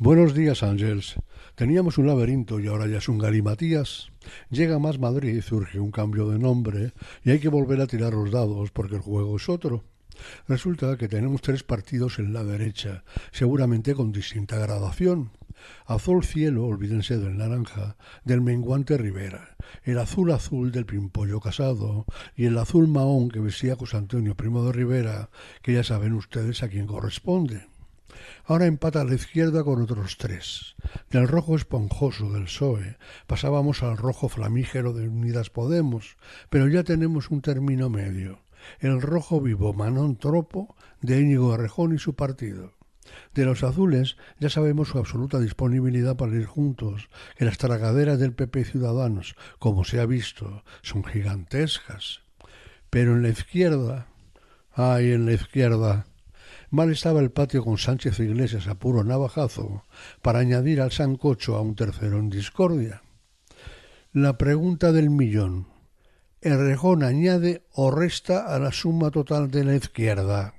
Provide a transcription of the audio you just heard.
Buenos días, Ángeles. Teníamos un laberinto y ahora ya es un galimatías. Llega más Madrid, surge un cambio de nombre y hay que volver a tirar los dados porque el juego es otro. Resulta que tenemos tres partidos en la derecha, seguramente con distinta gradación. Azul cielo, olvídense del naranja, del menguante Rivera, el azul azul del pimpollo casado y el azul mahón que vestía José Antonio Primo de Rivera, que ya saben ustedes a quién corresponde. Ahora empata a la izquierda con otros tres. Del rojo esponjoso del PSOE pasábamos al rojo flamígero de Unidas Podemos, pero ya tenemos un término medio. El rojo vivo Manón Tropo de Íñigo Arrejón y su partido. De los azules ya sabemos su absoluta disponibilidad para ir juntos, que las tragaderas del PP Ciudadanos, como se ha visto, son gigantescas. Pero en la izquierda, ay, en la izquierda, Mal estaba el patio con Sánchez e Iglesias a puro navajazo para añadir al sancocho a un tercero en discordia. La pregunta del millón. ¿Errejón añade o resta a la suma total de la izquierda?